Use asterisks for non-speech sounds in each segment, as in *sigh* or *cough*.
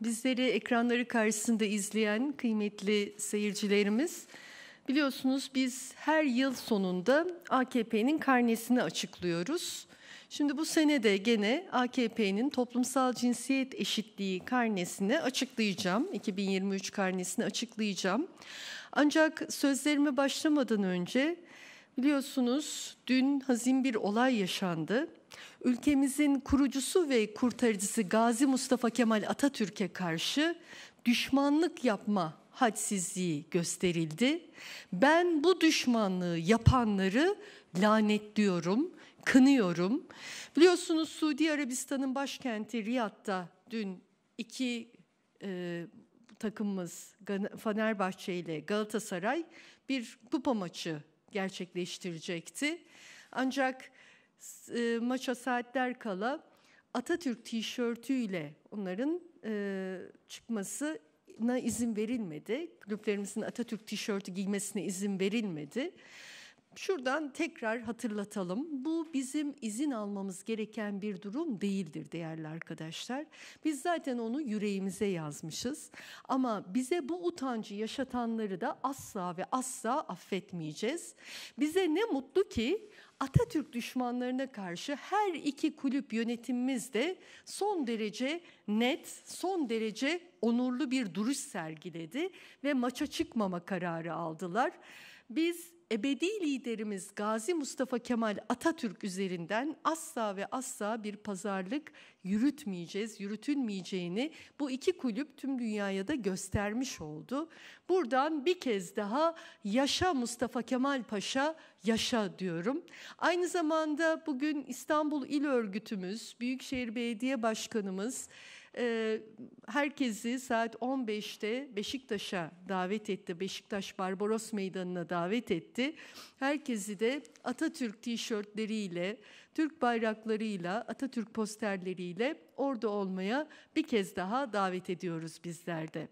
Bizleri ekranları karşısında izleyen kıymetli seyircilerimiz biliyorsunuz biz her yıl sonunda AKP'nin karnesini açıklıyoruz. Şimdi bu sene de gene AKP'nin toplumsal cinsiyet eşitliği karnesini açıklayacağım. 2023 karnesini açıklayacağım. Ancak sözlerime başlamadan önce biliyorsunuz dün hazin bir olay yaşandı ülkemizin kurucusu ve kurtarıcısı Gazi Mustafa Kemal Atatürk'e karşı düşmanlık yapma hadsizliği gösterildi. Ben bu düşmanlığı yapanları lanetliyorum, kınıyorum. Biliyorsunuz Suudi Arabistan'ın başkenti Riyad'da dün iki e, takımımız Fenerbahçe ile Galatasaray bir kupa maçı gerçekleştirecekti. Ancak e, maça saatler kala Atatürk tişörtüyle onların e, çıkmasına izin verilmedi. Kulüplerimizin Atatürk tişörtü giymesine izin verilmedi. Şuradan tekrar hatırlatalım. Bu bizim izin almamız gereken bir durum değildir değerli arkadaşlar. Biz zaten onu yüreğimize yazmışız. Ama bize bu utancı yaşatanları da asla ve asla affetmeyeceğiz. Bize ne mutlu ki Atatürk düşmanlarına karşı her iki kulüp yönetimimiz de son derece net, son derece onurlu bir duruş sergiledi ve maça çıkmama kararı aldılar. Biz ebedi liderimiz Gazi Mustafa Kemal Atatürk üzerinden asla ve asla bir pazarlık yürütmeyeceğiz, yürütülmeyeceğini bu iki kulüp tüm dünyaya da göstermiş oldu. Buradan bir kez daha yaşa Mustafa Kemal Paşa, yaşa diyorum. Aynı zamanda bugün İstanbul İl Örgütümüz, Büyükşehir Belediye Başkanımız, ee, herkesi saat 15'te Beşiktaş'a davet etti. Beşiktaş Barbaros Meydanı'na davet etti. Herkesi de Atatürk tişörtleriyle, Türk bayraklarıyla, Atatürk posterleriyle orada olmaya bir kez daha davet ediyoruz bizler de.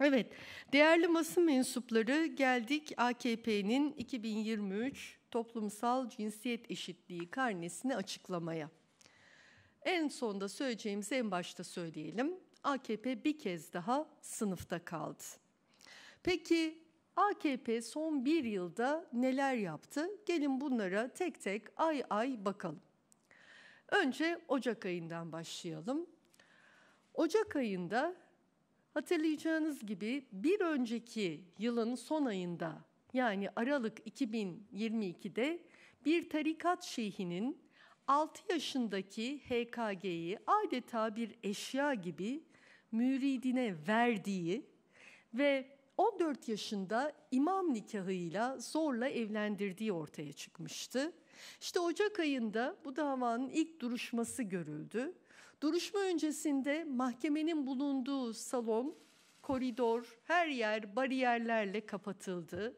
Evet, değerli masa mensupları geldik AKP'nin 2023 toplumsal cinsiyet eşitliği karnesini açıklamaya. En sonda söyleyeceğimizi en başta söyleyelim. AKP bir kez daha sınıfta kaldı. Peki AKP son bir yılda neler yaptı? Gelin bunlara tek tek ay ay bakalım. Önce Ocak ayından başlayalım. Ocak ayında hatırlayacağınız gibi bir önceki yılın son ayında yani Aralık 2022'de bir tarikat şeyhinin 6 yaşındaki HKG'yi adeta bir eşya gibi müridine verdiği ve 14 yaşında imam nikahıyla zorla evlendirdiği ortaya çıkmıştı. İşte Ocak ayında bu davanın ilk duruşması görüldü. Duruşma öncesinde mahkemenin bulunduğu salon, koridor, her yer bariyerlerle kapatıldı.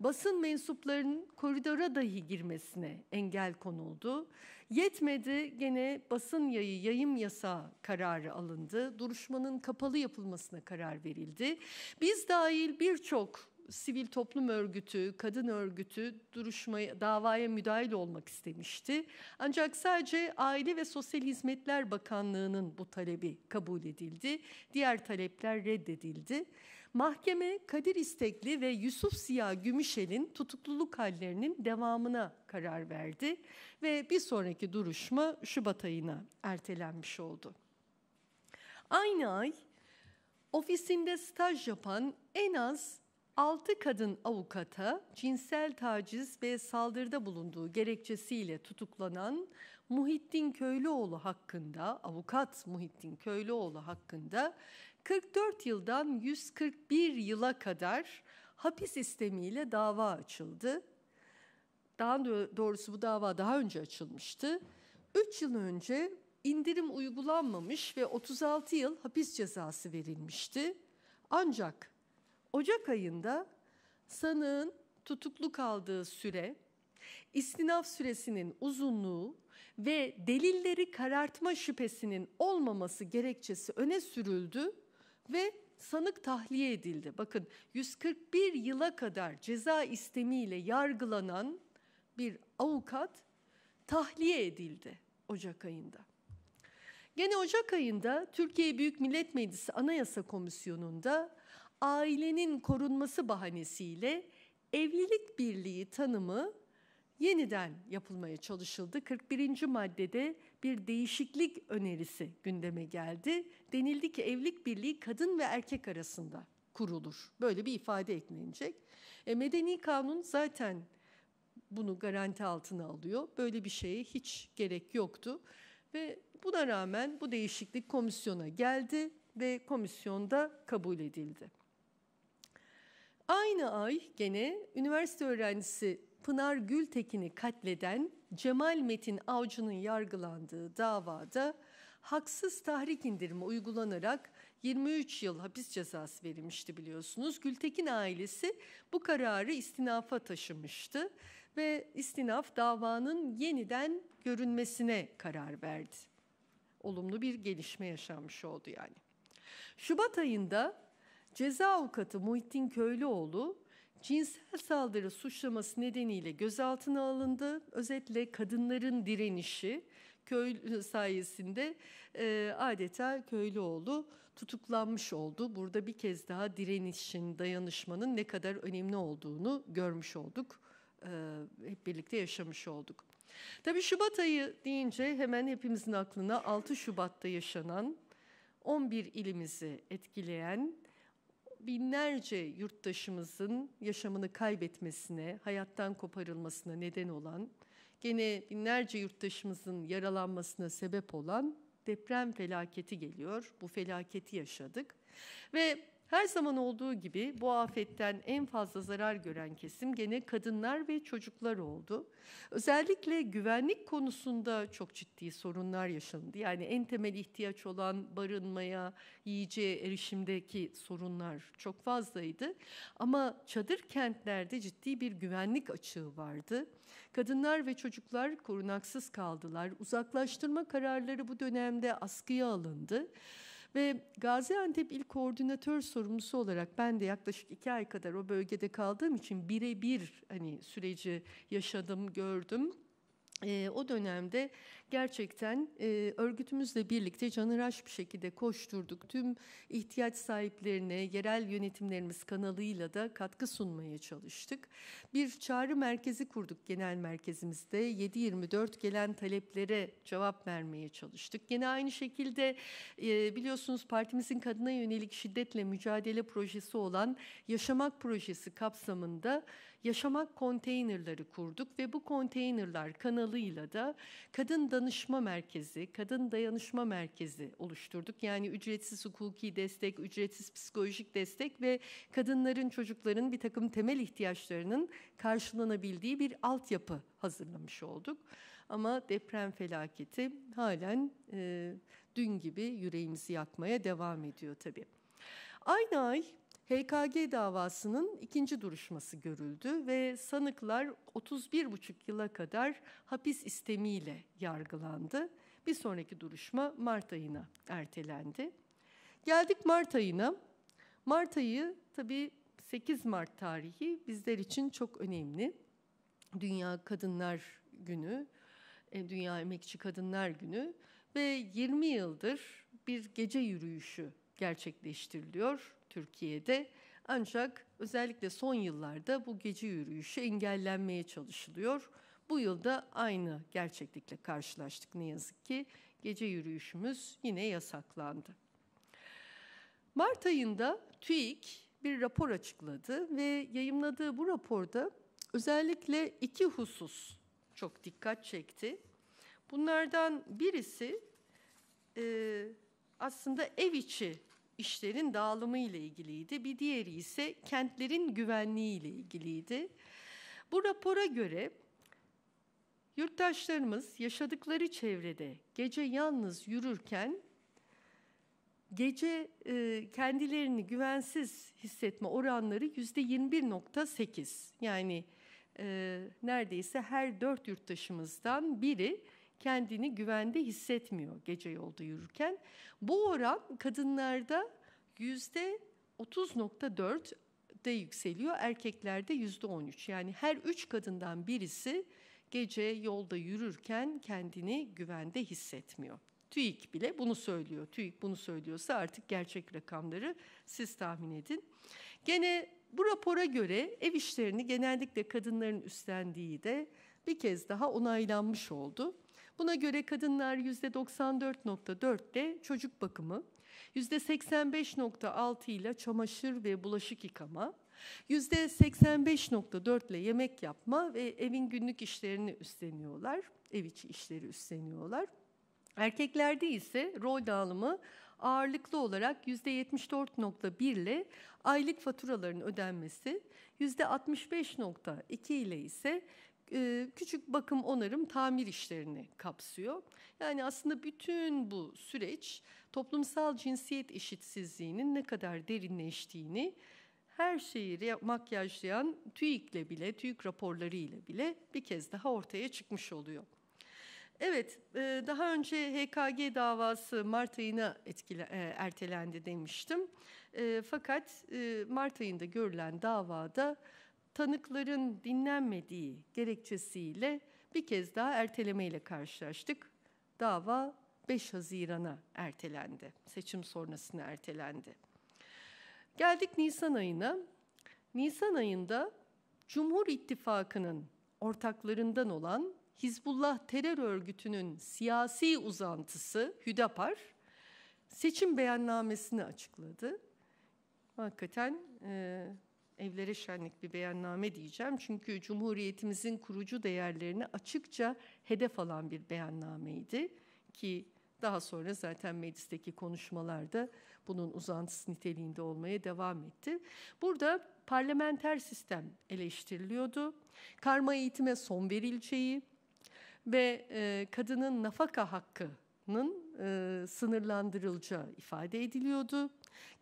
Basın mensuplarının koridora dahi girmesine engel konuldu Yetmedi gene basın yayı yayım yasağı kararı alındı. Duruşmanın kapalı yapılmasına karar verildi. Biz dahil birçok sivil toplum örgütü, kadın örgütü duruşmaya, davaya müdahil olmak istemişti. Ancak sadece Aile ve Sosyal Hizmetler Bakanlığı'nın bu talebi kabul edildi. Diğer talepler reddedildi. Mahkeme Kadir İstekli ve Yusuf Siyah Gümüşel'in tutukluluk hallerinin devamına karar verdi ve bir sonraki duruşma Şubat ayına ertelenmiş oldu. Aynı ay ofisinde staj yapan en az 6 kadın avukata cinsel taciz ve saldırıda bulunduğu gerekçesiyle tutuklanan Muhittin Köylüoğlu hakkında, avukat Muhittin Köylüoğlu hakkında 44 yıldan 141 yıla kadar hapis sistemiyle dava açıldı. Daha doğrusu bu dava daha önce açılmıştı. 3 yıl önce indirim uygulanmamış ve 36 yıl hapis cezası verilmişti. Ancak Ocak ayında sanığın tutuklu kaldığı süre, istinaf süresinin uzunluğu ve delilleri karartma şüphesinin olmaması gerekçesi öne sürüldü ve sanık tahliye edildi. Bakın 141 yıla kadar ceza istemiyle yargılanan bir avukat tahliye edildi Ocak ayında. Gene Ocak ayında Türkiye Büyük Millet Meclisi Anayasa Komisyonu'nda ailenin korunması bahanesiyle evlilik birliği tanımı yeniden yapılmaya çalışıldı. 41. maddede bir değişiklik önerisi gündeme geldi. Denildi ki evlilik birliği kadın ve erkek arasında kurulur. Böyle bir ifade eklenecek. E, medeni kanun zaten bunu garanti altına alıyor. Böyle bir şeye hiç gerek yoktu. Ve buna rağmen bu değişiklik komisyona geldi ve komisyonda kabul edildi. Aynı ay gene üniversite öğrencisi Pınar Gültekin'i katleden Cemal Metin Avcı'nın yargılandığı davada haksız tahrik indirimi uygulanarak 23 yıl hapis cezası verilmişti biliyorsunuz. Gültekin ailesi bu kararı istinafa taşımıştı ve istinaf davanın yeniden görünmesine karar verdi. Olumlu bir gelişme yaşanmış oldu yani. Şubat ayında ceza avukatı Muhittin Köylüoğlu cinsel saldırı suçlaması nedeniyle gözaltına alındı. Özetle kadınların direnişi köy e, sayesinde e, adeta Köylüoğlu tutuklanmış oldu. Burada bir kez daha direnişin, dayanışmanın ne kadar önemli olduğunu görmüş olduk. E, hep birlikte yaşamış olduk. Tabii Şubat ayı deyince hemen hepimizin aklına 6 Şubat'ta yaşanan 11 ilimizi etkileyen binlerce yurttaşımızın yaşamını kaybetmesine, hayattan koparılmasına neden olan, gene binlerce yurttaşımızın yaralanmasına sebep olan deprem felaketi geliyor. Bu felaketi yaşadık. Ve her zaman olduğu gibi bu afetten en fazla zarar gören kesim gene kadınlar ve çocuklar oldu. Özellikle güvenlik konusunda çok ciddi sorunlar yaşandı. Yani en temel ihtiyaç olan barınmaya, yiyeceğe erişimdeki sorunlar çok fazlaydı. Ama çadır kentlerde ciddi bir güvenlik açığı vardı. Kadınlar ve çocuklar korunaksız kaldılar. Uzaklaştırma kararları bu dönemde askıya alındı. Ve Gaziantep İl Koordinatör Sorumlusu olarak ben de yaklaşık iki ay kadar o bölgede kaldığım için birebir hani süreci yaşadım, gördüm. E, o dönemde gerçekten e, örgütümüzle birlikte canıraş bir şekilde koşturduk. Tüm ihtiyaç sahiplerine yerel yönetimlerimiz kanalıyla da katkı sunmaya çalıştık. Bir çağrı merkezi kurduk genel merkezimizde. 7-24 gelen taleplere cevap vermeye çalıştık. Yine aynı şekilde e, biliyorsunuz partimizin kadına yönelik şiddetle mücadele projesi olan Yaşamak Projesi kapsamında yaşamak konteynerleri kurduk ve bu konteynerlar kanalıyla da kadın da danışma merkezi, kadın dayanışma merkezi oluşturduk. Yani ücretsiz hukuki destek, ücretsiz psikolojik destek ve kadınların, çocukların bir takım temel ihtiyaçlarının karşılanabildiği bir altyapı hazırlamış olduk. Ama deprem felaketi halen e, dün gibi yüreğimizi yakmaya devam ediyor tabii. Aynı ay HKG davasının ikinci duruşması görüldü ve sanıklar 31,5 yıla kadar hapis istemiyle yargılandı. Bir sonraki duruşma Mart ayına ertelendi. Geldik Mart ayına. Mart ayı tabii 8 Mart tarihi bizler için çok önemli. Dünya Kadınlar Günü, e, Dünya Emekçi Kadınlar Günü ve 20 yıldır bir gece yürüyüşü gerçekleştiriliyor. Türkiye'de. Ancak özellikle son yıllarda bu gece yürüyüşü engellenmeye çalışılıyor. Bu yılda aynı gerçeklikle karşılaştık ne yazık ki. Gece yürüyüşümüz yine yasaklandı. Mart ayında TÜİK bir rapor açıkladı ve yayımladığı bu raporda özellikle iki husus çok dikkat çekti. Bunlardan birisi e, aslında ev içi işlerin dağılımı ile ilgiliydi. Bir diğeri ise kentlerin güvenliği ile ilgiliydi. Bu rapora göre yurttaşlarımız yaşadıkları çevrede gece yalnız yürürken gece e, kendilerini güvensiz hissetme oranları yüzde 21.8 yani e, neredeyse her dört yurttaşımızdan biri kendini güvende hissetmiyor gece yolda yürürken. Bu oran kadınlarda yüzde 30.4 de yükseliyor, erkeklerde yüzde 13. Yani her üç kadından birisi gece yolda yürürken kendini güvende hissetmiyor. TÜİK bile bunu söylüyor. TÜİK bunu söylüyorsa artık gerçek rakamları siz tahmin edin. Gene bu rapora göre ev işlerini genellikle kadınların üstlendiği de bir kez daha onaylanmış oldu. Buna göre kadınlar %94.4'te çocuk bakımı, %85.6 ile çamaşır ve bulaşık yıkama, %85.4 ile yemek yapma ve evin günlük işlerini üstleniyorlar, ev içi işleri üstleniyorlar. Erkeklerde ise rol dağılımı ağırlıklı olarak %74.1 ile aylık faturaların ödenmesi, %65.2 ile ise küçük bakım, onarım, tamir işlerini kapsıyor. Yani aslında bütün bu süreç toplumsal cinsiyet eşitsizliğinin ne kadar derinleştiğini her şeyi makyajlayan TÜİK'le bile, TÜİK raporları ile bile bir kez daha ortaya çıkmış oluyor. Evet, daha önce HKG davası Mart ayına etkile, ertelendi demiştim. Fakat Mart ayında görülen davada tanıkların dinlenmediği gerekçesiyle bir kez daha ertelemeyle karşılaştık. Dava 5 Haziran'a ertelendi. Seçim sonrasına ertelendi. Geldik Nisan ayına. Nisan ayında Cumhur İttifakı'nın ortaklarından olan Hizbullah terör örgütünün siyasi uzantısı Hüdapar seçim beyannamesini açıkladı. Hakikaten e, evlere şenlik bir beyanname diyeceğim. Çünkü Cumhuriyetimizin kurucu değerlerini açıkça hedef alan bir beyannameydi. Ki daha sonra zaten meclisteki konuşmalarda bunun uzantısı niteliğinde olmaya devam etti. Burada parlamenter sistem eleştiriliyordu. Karma eğitime son verileceği ve e, kadının nafaka hakkının e, sınırlandırılacağı ifade ediliyordu.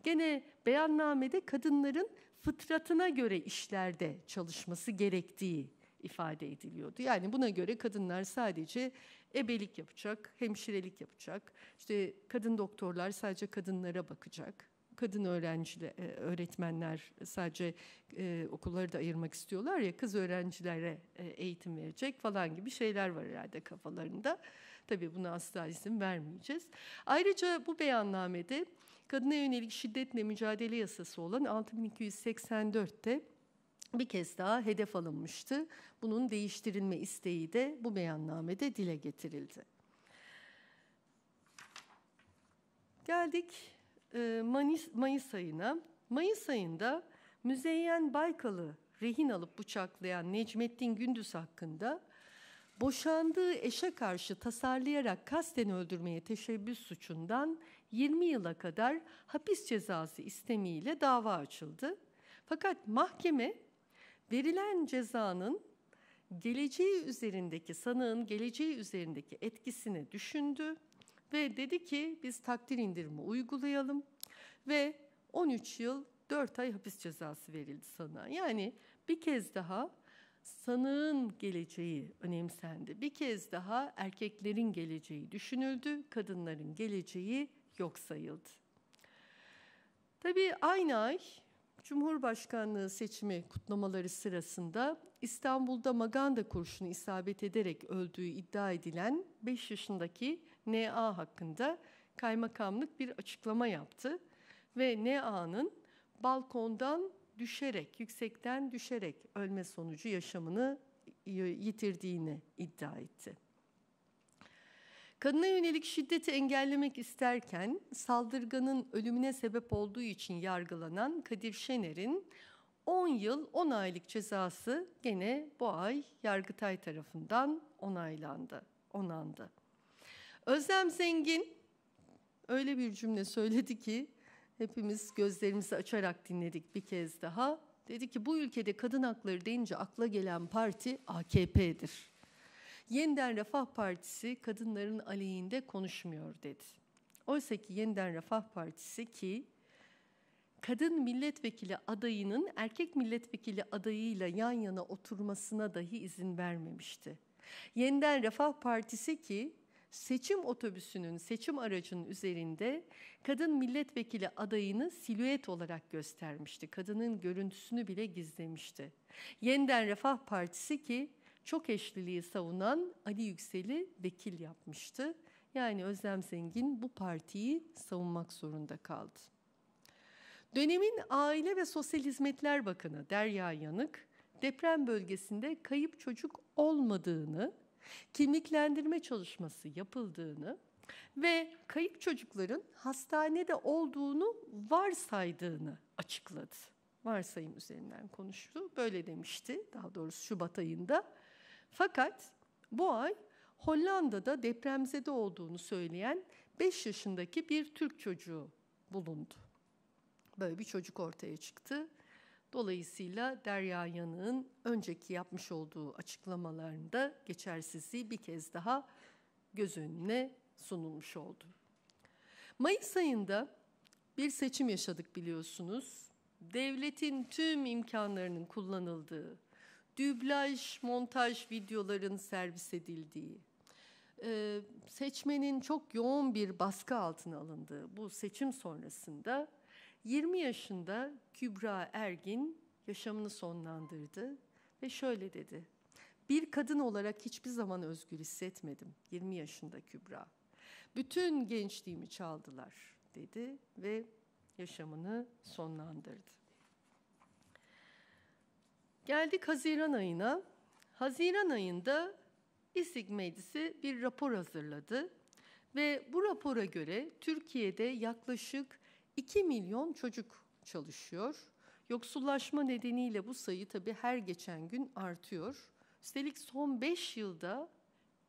Gene beyannamede kadınların fıtratına göre işlerde çalışması gerektiği ifade ediliyordu. Yani buna göre kadınlar sadece ebelik yapacak, hemşirelik yapacak. İşte kadın doktorlar sadece kadınlara bakacak. Kadın öğrenciler, e, öğretmenler sadece e, okulları da ayırmak istiyorlar ya kız öğrencilere e, eğitim verecek falan gibi şeyler var herhalde kafalarında. Tabii buna asla izin vermeyeceğiz. Ayrıca bu beyannamede kadına yönelik şiddetle mücadele yasası olan 6284'te bir kez daha hedef alınmıştı. Bunun değiştirilme isteği de bu beyannamede dile getirildi. Geldik e, Mayıs, Mayıs ayına. Mayıs ayında Müzeyyen Baykal'ı rehin alıp bıçaklayan Necmettin Gündüz hakkında boşandığı eşe karşı tasarlayarak kasten öldürmeye teşebbüs suçundan 20 yıla kadar hapis cezası istemiyle dava açıldı. Fakat mahkeme verilen cezanın geleceği üzerindeki sanığın geleceği üzerindeki etkisini düşündü ve dedi ki biz takdir indirimi uygulayalım ve 13 yıl 4 ay hapis cezası verildi sana. Yani bir kez daha sanığın geleceği önemsendi. Bir kez daha erkeklerin geleceği düşünüldü, kadınların geleceği yok sayıldı. Tabii aynı ay Cumhurbaşkanlığı seçimi kutlamaları sırasında İstanbul'da maganda kurşunu isabet ederek öldüğü iddia edilen 5 yaşındaki N.A. hakkında kaymakamlık bir açıklama yaptı ve N.A.'nın balkondan düşerek, yüksekten düşerek ölme sonucu yaşamını yitirdiğini iddia etti. Kadına yönelik şiddeti engellemek isterken saldırganın ölümüne sebep olduğu için yargılanan Kadir Şener'in 10 yıl 10 aylık cezası gene bu ay Yargıtay tarafından onaylandı, onandı. Özlem Zengin öyle bir cümle söyledi ki hepimiz gözlerimizi açarak dinledik bir kez daha. Dedi ki bu ülkede kadın hakları deyince akla gelen parti AKP'dir. Yeniden Refah Partisi kadınların aleyhinde konuşmuyor dedi. Oysa ki Yeniden Refah Partisi ki kadın milletvekili adayının erkek milletvekili adayıyla yan yana oturmasına dahi izin vermemişti. Yeniden Refah Partisi ki seçim otobüsünün, seçim aracının üzerinde kadın milletvekili adayını silüet olarak göstermişti. Kadının görüntüsünü bile gizlemişti. Yeniden Refah Partisi ki çok eşliliği savunan Ali Yüksel'i vekil yapmıştı. Yani Özlem Zengin bu partiyi savunmak zorunda kaldı. Dönemin Aile ve Sosyal Hizmetler Bakanı Derya Yanık, deprem bölgesinde kayıp çocuk olmadığını, kimliklendirme çalışması yapıldığını ve kayıp çocukların hastanede olduğunu varsaydığını açıkladı. Varsayım üzerinden konuştu. Böyle demişti daha doğrusu Şubat ayında. Fakat bu ay Hollanda'da depremzede olduğunu söyleyen 5 yaşındaki bir Türk çocuğu bulundu. Böyle bir çocuk ortaya çıktı. Dolayısıyla Derya Yanık'ın önceki yapmış olduğu açıklamalarında geçersizliği bir kez daha göz önüne sunulmuş oldu. Mayıs ayında bir seçim yaşadık biliyorsunuz. Devletin tüm imkanlarının kullanıldığı düblaj, montaj videoların servis edildiği, e, seçmenin çok yoğun bir baskı altına alındığı bu seçim sonrasında 20 yaşında Kübra Ergin yaşamını sonlandırdı ve şöyle dedi. Bir kadın olarak hiçbir zaman özgür hissetmedim 20 yaşında Kübra. Bütün gençliğimi çaldılar dedi ve yaşamını sonlandırdı. Geldik Haziran ayına. Haziran ayında İSİG Meclisi bir rapor hazırladı ve bu rapora göre Türkiye'de yaklaşık 2 milyon çocuk çalışıyor. Yoksullaşma nedeniyle bu sayı tabii her geçen gün artıyor. Üstelik son 5 yılda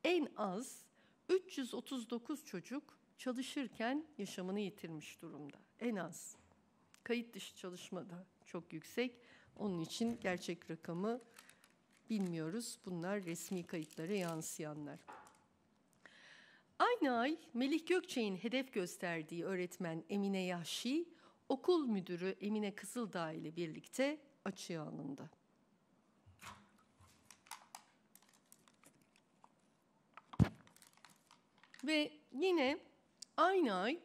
en az 339 çocuk çalışırken yaşamını yitirmiş durumda. En az. Kayıt dışı çalışmada çok yüksek. Onun için gerçek rakamı bilmiyoruz. Bunlar resmi kayıtlara yansıyanlar. Aynı ay Melih Gökçe'nin hedef gösterdiği öğretmen Emine Yahşi, okul müdürü Emine Kızıldağ ile birlikte açığa alındı. Ve yine aynı ay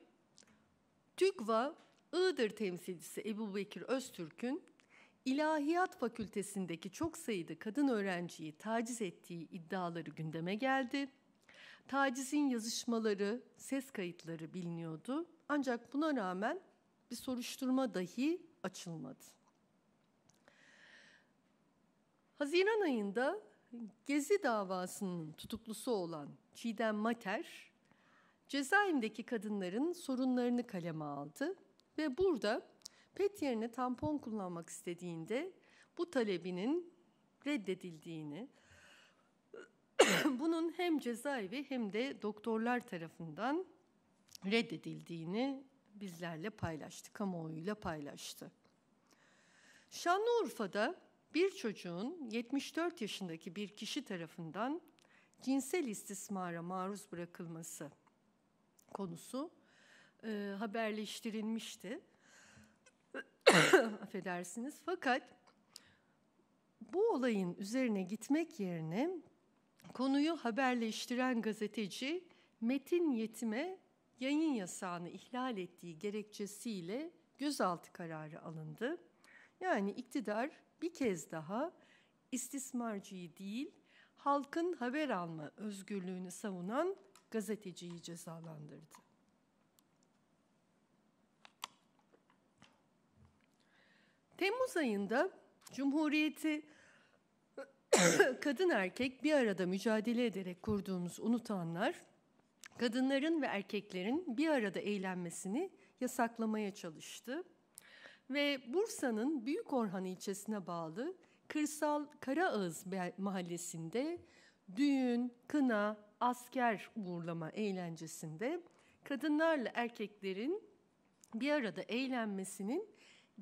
TÜGVA Iğdır temsilcisi Ebu Bekir Öztürk'ün İlahiyat Fakültesindeki çok sayıda kadın öğrenciyi taciz ettiği iddiaları gündeme geldi. Tacizin yazışmaları, ses kayıtları biliniyordu. Ancak buna rağmen bir soruşturma dahi açılmadı. Haziran ayında Gezi davasının tutuklusu olan Çiğdem Mater, cezaevindeki kadınların sorunlarını kaleme aldı ve burada PET yerine tampon kullanmak istediğinde bu talebinin reddedildiğini, *clears throat* bunun hem cezaevi hem de doktorlar tarafından reddedildiğini bizlerle paylaştı, kamuoyuyla paylaştı. Şanlıurfa'da bir çocuğun 74 yaşındaki bir kişi tarafından cinsel istismara maruz bırakılması konusu e, haberleştirilmişti *coughs* affedersiniz. Fakat bu olayın üzerine gitmek yerine konuyu haberleştiren gazeteci Metin Yetim'e yayın yasağını ihlal ettiği gerekçesiyle gözaltı kararı alındı. Yani iktidar bir kez daha istismarcıyı değil, halkın haber alma özgürlüğünü savunan gazeteciyi cezalandırdı. Temmuz ayında Cumhuriyeti *coughs* kadın erkek bir arada mücadele ederek kurduğumuz unutanlar, kadınların ve erkeklerin bir arada eğlenmesini yasaklamaya çalıştı. Ve Bursa'nın Büyük Orhan ilçesine bağlı kırsal Karaağız mahallesinde düğün, kına, asker uğurlama eğlencesinde kadınlarla erkeklerin bir arada eğlenmesinin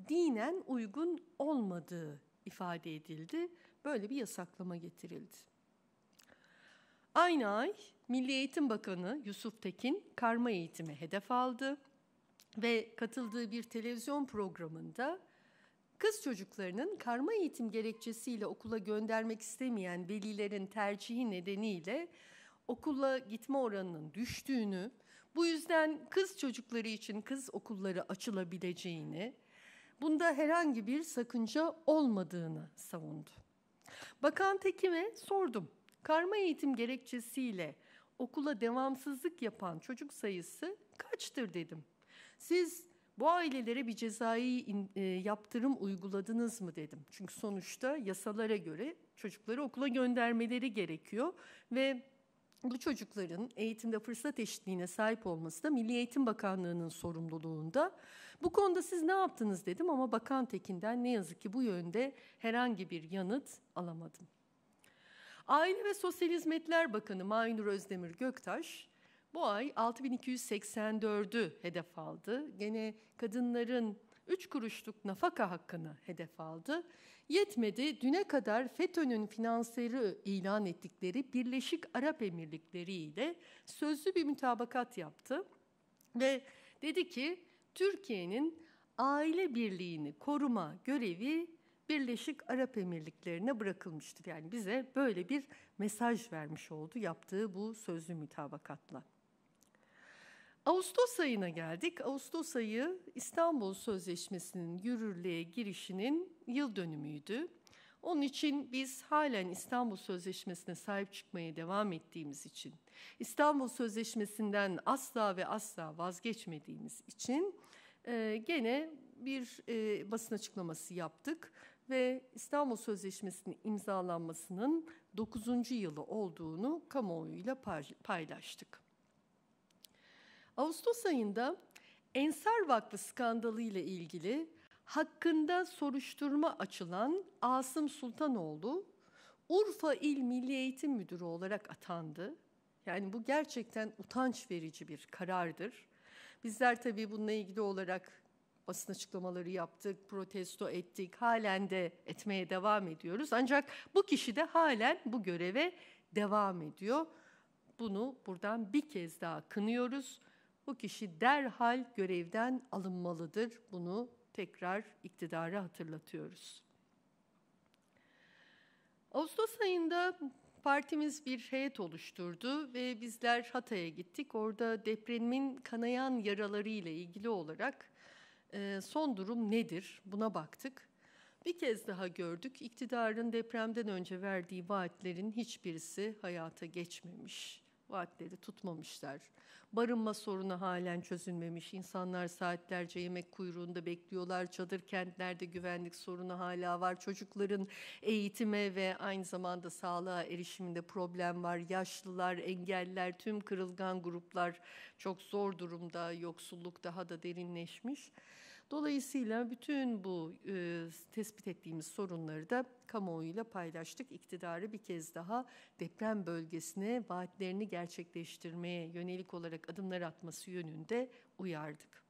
dinen uygun olmadığı ifade edildi. Böyle bir yasaklama getirildi. Aynı ay Milli Eğitim Bakanı Yusuf Tekin karma eğitimi hedef aldı ve katıldığı bir televizyon programında kız çocuklarının karma eğitim gerekçesiyle okula göndermek istemeyen velilerin tercihi nedeniyle okula gitme oranının düştüğünü, bu yüzden kız çocukları için kız okulları açılabileceğini, bunda herhangi bir sakınca olmadığını savundu. Bakan Tekim'e sordum. Karma eğitim gerekçesiyle okula devamsızlık yapan çocuk sayısı kaçtır dedim. Siz bu ailelere bir cezai e, yaptırım uyguladınız mı dedim. Çünkü sonuçta yasalara göre çocukları okula göndermeleri gerekiyor ve bu çocukların eğitimde fırsat eşitliğine sahip olması da Milli Eğitim Bakanlığı'nın sorumluluğunda. Bu konuda siz ne yaptınız dedim ama Bakan Tekin'den ne yazık ki bu yönde herhangi bir yanıt alamadım. Aile ve Sosyal Hizmetler Bakanı Maynur Özdemir Göktaş bu ay 6284'ü hedef aldı. Gene kadınların 3 kuruşluk nafaka hakkını hedef aldı. Yetmedi, düne kadar FETÖ'nün finanseri ilan ettikleri Birleşik Arap Emirlikleri ile sözlü bir mütabakat yaptı ve dedi ki Türkiye'nin aile birliğini koruma görevi Birleşik Arap Emirlikleri'ne bırakılmıştır. Yani bize böyle bir mesaj vermiş oldu yaptığı bu sözlü mütabakatla. Ağustos ayına geldik. Ağustos ayı İstanbul Sözleşmesi'nin yürürlüğe girişinin yıl dönümüydü. Onun için biz halen İstanbul Sözleşmesi'ne sahip çıkmaya devam ettiğimiz için, İstanbul Sözleşmesi'nden asla ve asla vazgeçmediğimiz için e, gene bir e, basın açıklaması yaptık ve İstanbul Sözleşmesi'nin imzalanmasının 9. yılı olduğunu kamuoyuyla paylaştık. Ağustos ayında Ensar Vakfı skandalı ile ilgili hakkında soruşturma açılan Asım Sultanoğlu Urfa İl Milli Eğitim Müdürü olarak atandı. Yani bu gerçekten utanç verici bir karardır. Bizler tabii bununla ilgili olarak basın açıklamaları yaptık, protesto ettik, halen de etmeye devam ediyoruz. Ancak bu kişi de halen bu göreve devam ediyor. Bunu buradan bir kez daha kınıyoruz. Bu kişi derhal görevden alınmalıdır. Bunu tekrar iktidara hatırlatıyoruz. Ağustos ayında Partimiz bir heyet oluşturdu ve bizler Hatay'a gittik. Orada depremin kanayan yaraları ile ilgili olarak e, son durum nedir buna baktık. Bir kez daha gördük iktidarın depremden önce verdiği vaatlerin hiçbirisi hayata geçmemiş vaatleri tutmamışlar. Barınma sorunu halen çözülmemiş. İnsanlar saatlerce yemek kuyruğunda bekliyorlar. Çadır kentlerde güvenlik sorunu hala var. Çocukların eğitime ve aynı zamanda sağlığa erişiminde problem var. Yaşlılar, engeller, tüm kırılgan gruplar çok zor durumda. Yoksulluk daha da derinleşmiş. Dolayısıyla bütün bu e, tespit ettiğimiz sorunları da kamuoyuyla paylaştık. İktidarı bir kez daha deprem bölgesine vaatlerini gerçekleştirmeye yönelik olarak adımlar atması yönünde uyardık.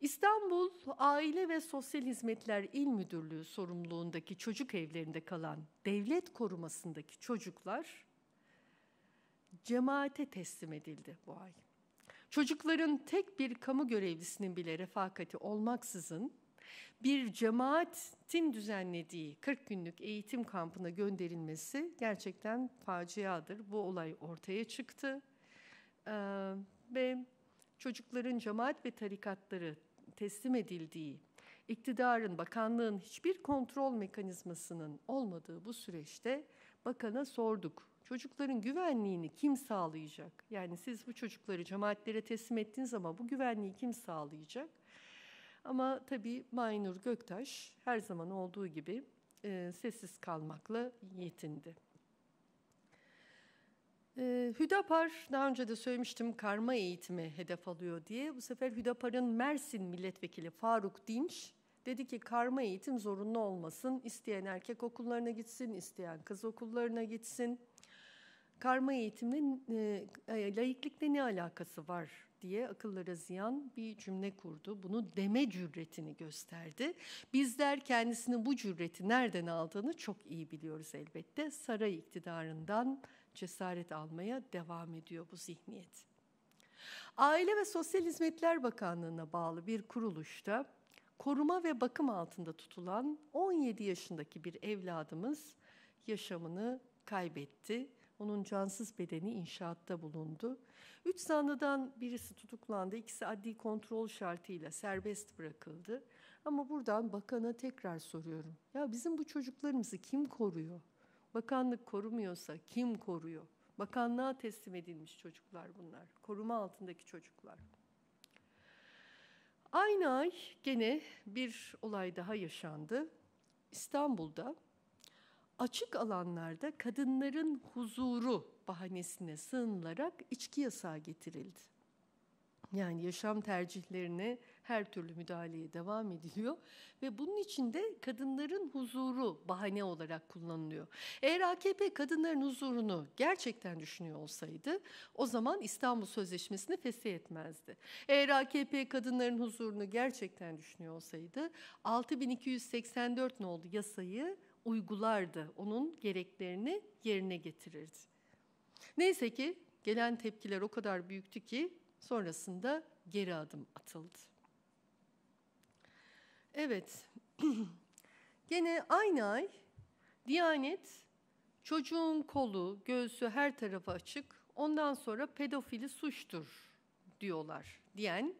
İstanbul Aile ve Sosyal Hizmetler İl Müdürlüğü sorumluluğundaki çocuk evlerinde kalan devlet korumasındaki çocuklar cemaate teslim edildi bu ay. Çocukların tek bir kamu görevlisinin bile refakati olmaksızın bir cemaatin düzenlediği 40 günlük eğitim kampına gönderilmesi gerçekten faciadır. Bu olay ortaya çıktı ee, ve çocukların cemaat ve tarikatları teslim edildiği, iktidarın, bakanlığın hiçbir kontrol mekanizmasının olmadığı bu süreçte bakana sorduk çocukların güvenliğini kim sağlayacak? Yani siz bu çocukları cemaatlere teslim ettiğiniz zaman bu güvenliği kim sağlayacak? Ama tabii Maynur Göktaş her zaman olduğu gibi e, sessiz kalmakla yetindi. E, Hüdapar, daha önce de söylemiştim karma eğitimi hedef alıyor diye. Bu sefer Hüdapar'ın Mersin milletvekili Faruk Dinç dedi ki karma eğitim zorunlu olmasın. İsteyen erkek okullarına gitsin, isteyen kız okullarına gitsin karma eğitimle e, e, laiklikle ne alakası var diye akıllara ziyan bir cümle kurdu. Bunu deme cüretini gösterdi. Bizler kendisini bu cüreti nereden aldığını çok iyi biliyoruz elbette. Saray iktidarından cesaret almaya devam ediyor bu zihniyet. Aile ve Sosyal Hizmetler Bakanlığı'na bağlı bir kuruluşta koruma ve bakım altında tutulan 17 yaşındaki bir evladımız yaşamını kaybetti onun cansız bedeni inşaatta bulundu. Üç zanlıdan birisi tutuklandı, ikisi adli kontrol şartıyla serbest bırakıldı. Ama buradan bakana tekrar soruyorum. Ya bizim bu çocuklarımızı kim koruyor? Bakanlık korumuyorsa kim koruyor? Bakanlığa teslim edilmiş çocuklar bunlar. Koruma altındaki çocuklar. Aynı ay gene bir olay daha yaşandı. İstanbul'da açık alanlarda kadınların huzuru bahanesine sığınılarak içki yasağı getirildi. Yani yaşam tercihlerine her türlü müdahaleye devam ediliyor ve bunun içinde kadınların huzuru bahane olarak kullanılıyor. Eğer AKP kadınların huzurunu gerçekten düşünüyor olsaydı o zaman İstanbul Sözleşmesi'ni fesih etmezdi. Eğer AKP kadınların huzurunu gerçekten düşünüyor olsaydı 6284 ne oldu yasayı uygulardı, onun gereklerini yerine getirirdi. Neyse ki gelen tepkiler o kadar büyüktü ki sonrasında geri adım atıldı. Evet, *clears throat* gene aynı ay Diyanet çocuğun kolu, göğsü her tarafa açık, ondan sonra pedofili suçtur diyorlar diyen,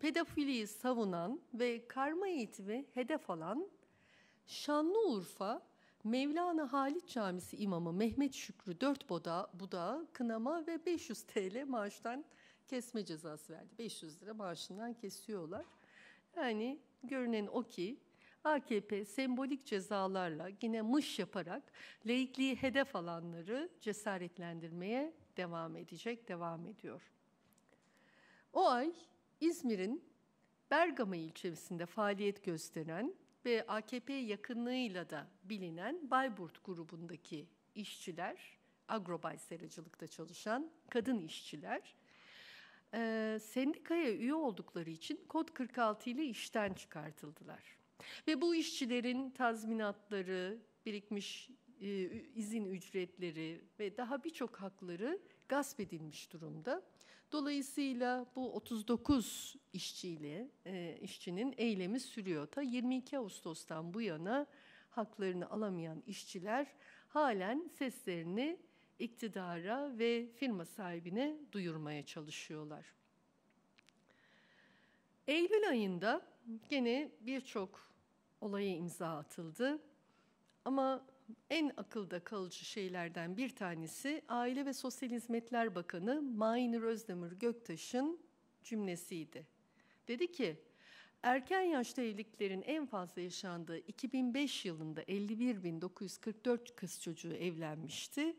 pedofiliyi savunan ve karma eğitimi hedef alan Şanlıurfa Mevlana Halit Camisi imamı Mehmet Şükrü 4 boda, budağı kınama ve 500 TL maaştan kesme cezası verdi. 500 lira maaşından kesiyorlar. Yani görünen o ki AKP sembolik cezalarla yine mış yaparak laikliği hedef alanları cesaretlendirmeye devam edecek, devam ediyor. O ay İzmir'in Bergama ilçesinde faaliyet gösteren ve AKP yakınlığıyla da bilinen Bayburt grubundaki işçiler, agrobay seracılıkta çalışan kadın işçiler, e, sendikaya üye oldukları için kod 46 ile işten çıkartıldılar. Ve bu işçilerin tazminatları, birikmiş e, izin ücretleri ve daha birçok hakları gasp edilmiş durumda. Dolayısıyla bu 39 işçiyle e, işçinin eylemi sürüyor. Ta 22 Ağustos'tan bu yana haklarını alamayan işçiler halen seslerini iktidara ve firma sahibine duyurmaya çalışıyorlar. Eylül ayında gene birçok olaya imza atıldı. Ama en akılda kalıcı şeylerden bir tanesi Aile ve Sosyal Hizmetler Bakanı Maynur Özdemir Göktaş'ın cümlesiydi. Dedi ki, erken yaşta evliliklerin en fazla yaşandığı 2005 yılında 51.944 kız çocuğu evlenmişti.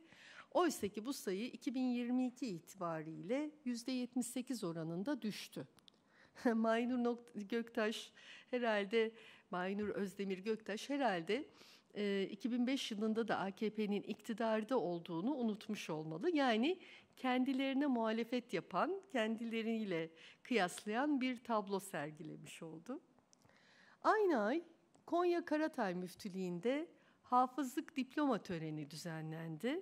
Oysa ki bu sayı 2022 itibariyle %78 oranında düştü. *laughs* Maynur Göktaş herhalde Maynur Özdemir Göktaş herhalde 2005 yılında da AKP'nin iktidarda olduğunu unutmuş olmalı. Yani kendilerine muhalefet yapan, kendileriyle kıyaslayan bir tablo sergilemiş oldu. Aynı ay Konya Karatay Müftülüğü'nde hafızlık diploma töreni düzenlendi.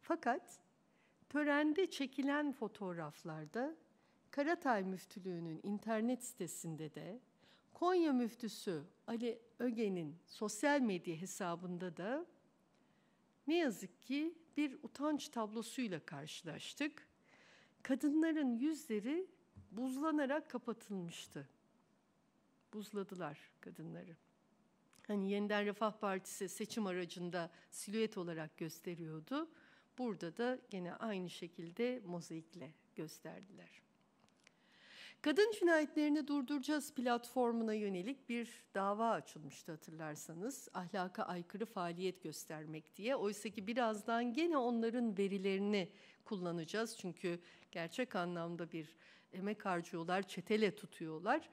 Fakat törende çekilen fotoğraflarda Karatay Müftülüğü'nün internet sitesinde de Konya müftüsü Ali Öge'nin sosyal medya hesabında da ne yazık ki bir utanç tablosuyla karşılaştık. Kadınların yüzleri buzlanarak kapatılmıştı. Buzladılar kadınları. Hani Yeniden Refah Partisi seçim aracında silüet olarak gösteriyordu. Burada da gene aynı şekilde mozaikle gösterdiler. Kadın cinayetlerini durduracağız platformuna yönelik bir dava açılmıştı hatırlarsanız. Ahlaka aykırı faaliyet göstermek diye. Oysa ki birazdan gene onların verilerini kullanacağız. Çünkü gerçek anlamda bir emek harcıyorlar, çetele tutuyorlar.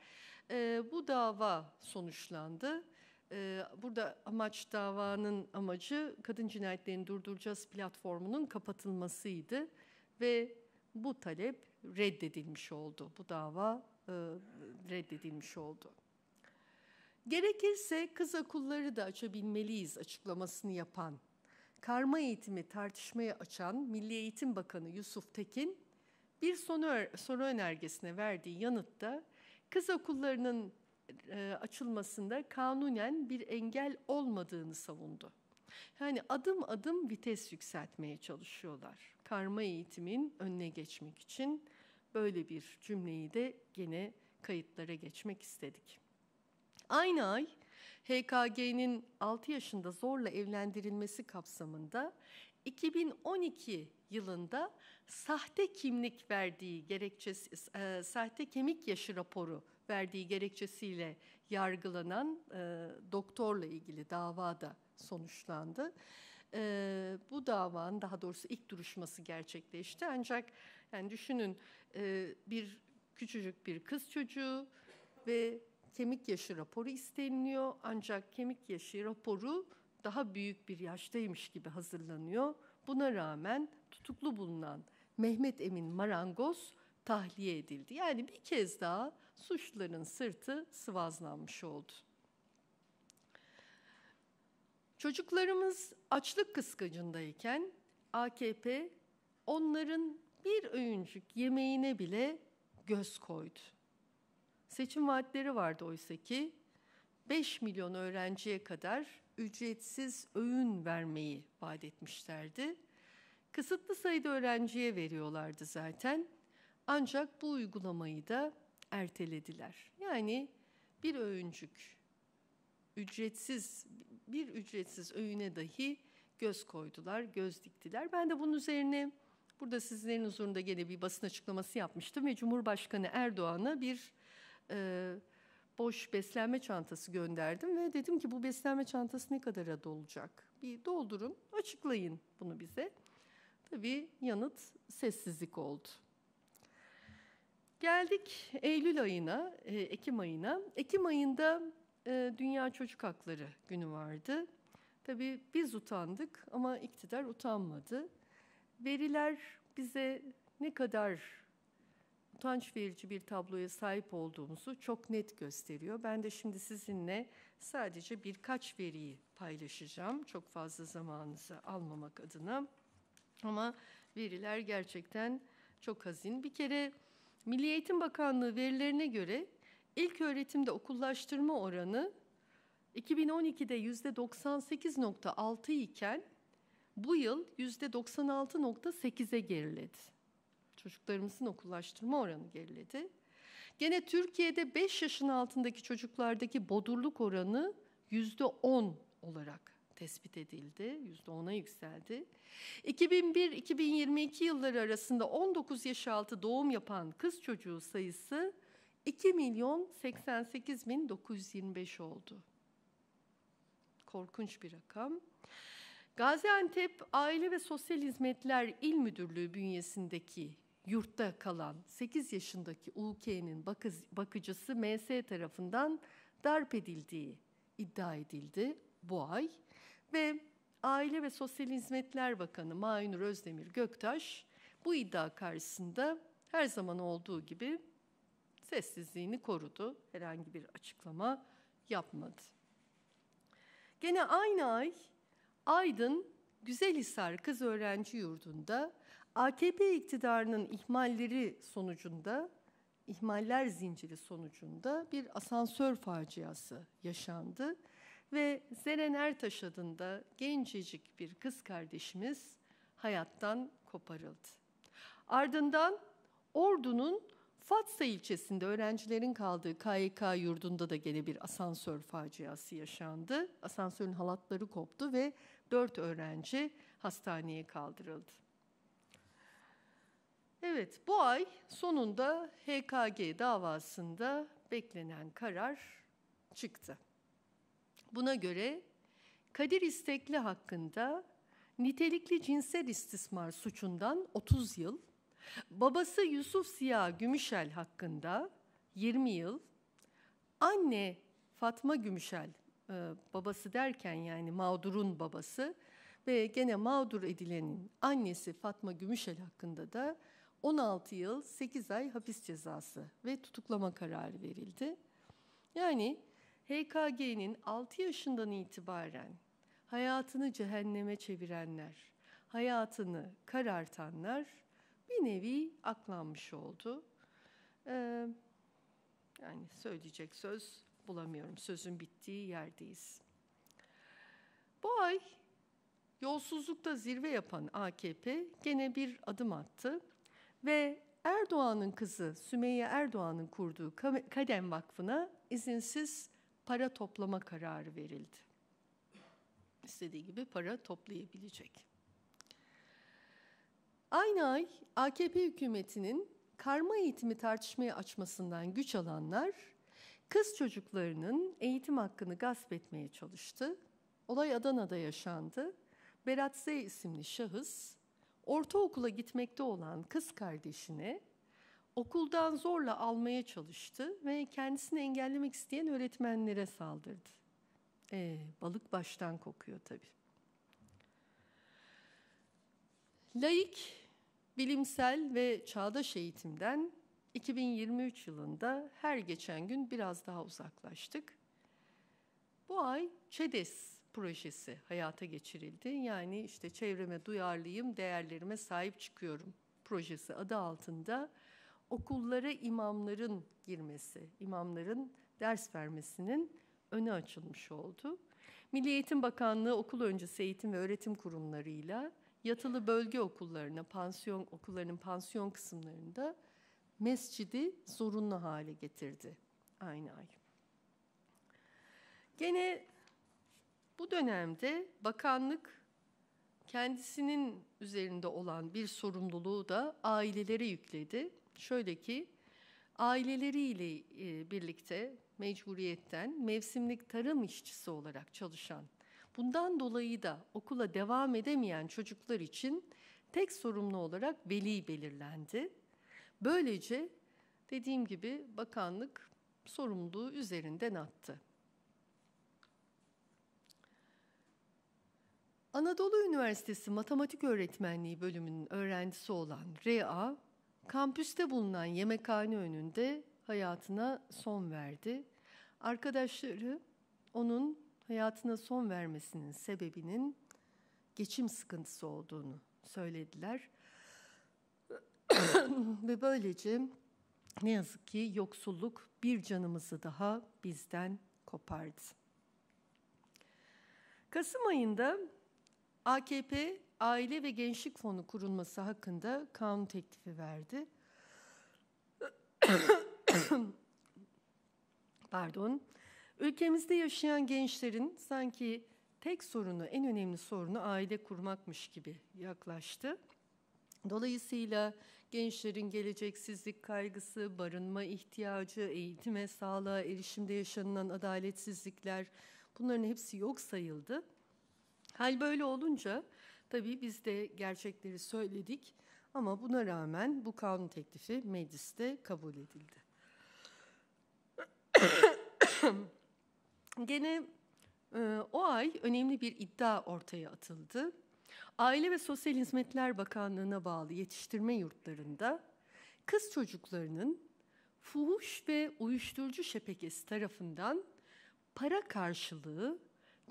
E, bu dava sonuçlandı. E, burada amaç davanın amacı kadın cinayetlerini durduracağız platformunun kapatılmasıydı ve bu talep reddedilmiş oldu. Bu dava e, reddedilmiş oldu. Gerekirse kız okulları da açabilmeliyiz açıklamasını yapan, karma eğitimi tartışmaya açan Milli Eğitim Bakanı Yusuf Tekin, bir soru, soru önergesine verdiği yanıtta kız okullarının e, açılmasında kanunen bir engel olmadığını savundu. Yani adım adım vites yükseltmeye çalışıyorlar. Karma eğitimin önüne geçmek için böyle bir cümleyi de gene kayıtlara geçmek istedik. Aynı ay HKG'nin 6 yaşında zorla evlendirilmesi kapsamında 2012 yılında sahte kimlik verdiği gerekçesi e, sahte kemik yaşı raporu verdiği gerekçesiyle yargılanan e, doktorla ilgili dava da sonuçlandı. E, bu davanın daha doğrusu ilk duruşması gerçekleşti ancak yani düşünün e, bir küçücük bir kız çocuğu ve kemik yaşı raporu isteniliyor ancak kemik yaşı raporu daha büyük bir yaştaymış gibi hazırlanıyor. Buna rağmen tutuklu bulunan Mehmet Emin Marangoz tahliye edildi. Yani bir kez daha suçluların sırtı sıvazlanmış oldu. Çocuklarımız açlık kıskacındayken AKP onların bir öğüncük yemeğine bile göz koydu. Seçim vaatleri vardı oysa ki 5 milyon öğrenciye kadar ücretsiz öğün vermeyi vaat etmişlerdi. Kısıtlı sayıda öğrenciye veriyorlardı zaten. Ancak bu uygulamayı da ertelediler. Yani bir öğüncük ücretsiz bir ücretsiz öğüne dahi göz koydular, göz diktiler. Ben de bunun üzerine Burada sizlerin huzurunda gene bir basın açıklaması yapmıştım ve Cumhurbaşkanı Erdoğan'a bir e, boş beslenme çantası gönderdim ve dedim ki bu beslenme çantası ne kadara dolacak? Bir doldurun, açıklayın bunu bize. Tabii yanıt sessizlik oldu. Geldik Eylül ayına, e, Ekim ayına. Ekim ayında e, Dünya Çocuk Hakları Günü vardı. Tabii biz utandık ama iktidar utanmadı veriler bize ne kadar utanç verici bir tabloya sahip olduğumuzu çok net gösteriyor. Ben de şimdi sizinle sadece birkaç veriyi paylaşacağım. Çok fazla zamanınızı almamak adına. Ama veriler gerçekten çok hazin. Bir kere Milli Eğitim Bakanlığı verilerine göre ilk öğretimde okullaştırma oranı 2012'de %98.6 iken bu yıl %96.8'e geriledi. Çocuklarımızın okullaştırma oranı geriledi. Gene Türkiye'de 5 yaşın altındaki çocuklardaki bodurluk oranı %10 olarak tespit edildi. %10'a yükseldi. 2001-2022 yılları arasında 19 yaş altı doğum yapan kız çocuğu sayısı 2 milyon 88 bin 925 oldu. Korkunç bir rakam. Gaziantep Aile ve Sosyal Hizmetler İl Müdürlüğü bünyesindeki yurtta kalan 8 yaşındaki UK'nin bakıcısı MS tarafından darp edildiği iddia edildi bu ay ve Aile ve Sosyal Hizmetler Bakanı Maynur Özdemir Göktaş bu iddia karşısında her zaman olduğu gibi sessizliğini korudu. Herhangi bir açıklama yapmadı. Gene aynı ay Aydın Güzelhisar Kız Öğrenci Yurdu'nda AKP iktidarının ihmalleri sonucunda, ihmaller zinciri sonucunda bir asansör faciası yaşandı. Ve Zeren Ertaş adında gencecik bir kız kardeşimiz hayattan koparıldı. Ardından Ordu'nun Fatsa ilçesinde öğrencilerin kaldığı KYK yurdunda da gene bir asansör faciası yaşandı. Asansörün halatları koptu ve 4 öğrenci hastaneye kaldırıldı. Evet, bu ay sonunda HKG davasında beklenen karar çıktı. Buna göre Kadir İstekli hakkında nitelikli cinsel istismar suçundan 30 yıl, babası Yusuf Siyah Gümüşel hakkında 20 yıl, anne Fatma Gümüşel e, babası derken yani mağdurun babası ve gene mağdur edilenin annesi Fatma Gümüşel hakkında da 16 yıl 8 ay hapis cezası ve tutuklama kararı verildi. Yani HKG'nin 6 yaşından itibaren hayatını cehenneme çevirenler, hayatını karartanlar bir nevi aklanmış oldu. Ee, yani söyleyecek söz bulamıyorum. Sözün bittiği yerdeyiz. Bu ay yolsuzlukta zirve yapan AKP gene bir adım attı ve Erdoğan'ın kızı Sümeyye Erdoğan'ın kurduğu Kadem Vakfı'na izinsiz para toplama kararı verildi. İstediği gibi para toplayabilecek. Aynı ay AKP hükümetinin karma eğitimi tartışmaya açmasından güç alanlar Kız çocuklarının eğitim hakkını gasp etmeye çalıştı. Olay Adana'da yaşandı. Berat Z isimli şahıs ortaokula gitmekte olan kız kardeşini okuldan zorla almaya çalıştı ve kendisini engellemek isteyen öğretmenlere saldırdı. Ee, balık baştan kokuyor tabii. Laik, bilimsel ve çağdaş eğitimden 2023 yılında her geçen gün biraz daha uzaklaştık. Bu ay ÇEDES projesi hayata geçirildi. Yani işte çevreme duyarlıyım, değerlerime sahip çıkıyorum projesi adı altında okullara imamların girmesi, imamların ders vermesinin önü açılmış oldu. Milli Eğitim Bakanlığı okul öncesi eğitim ve öğretim kurumlarıyla yatılı bölge okullarına, pansiyon okullarının pansiyon kısımlarında mescidi zorunlu hale getirdi aynı ay. Gene bu dönemde bakanlık kendisinin üzerinde olan bir sorumluluğu da ailelere yükledi. Şöyle ki aileleriyle e, birlikte mecburiyetten mevsimlik tarım işçisi olarak çalışan, bundan dolayı da okula devam edemeyen çocuklar için tek sorumlu olarak veli belirlendi Böylece dediğim gibi bakanlık sorumluluğu üzerinden attı. Anadolu Üniversitesi Matematik Öğretmenliği bölümünün öğrencisi olan R.A. kampüste bulunan yemekhane önünde hayatına son verdi. Arkadaşları onun hayatına son vermesinin sebebinin geçim sıkıntısı olduğunu söylediler. Ve böylece ne yazık ki yoksulluk bir canımızı daha bizden kopardı. Kasım ayında AKP Aile ve Gençlik Fonu kurulması hakkında kanun teklifi verdi. *coughs* Pardon. Ülkemizde yaşayan gençlerin sanki tek sorunu, en önemli sorunu aile kurmakmış gibi yaklaştı. Dolayısıyla gençlerin geleceksizlik kaygısı, barınma ihtiyacı, eğitime, sağlığa, erişimde yaşanılan adaletsizlikler bunların hepsi yok sayıldı. Hal böyle olunca tabii biz de gerçekleri söyledik ama buna rağmen bu kanun teklifi mecliste kabul edildi. *coughs* Gene e, o ay önemli bir iddia ortaya atıldı. Aile ve Sosyal Hizmetler Bakanlığı'na bağlı yetiştirme yurtlarında kız çocuklarının fuhuş ve uyuşturucu şebekesi tarafından para karşılığı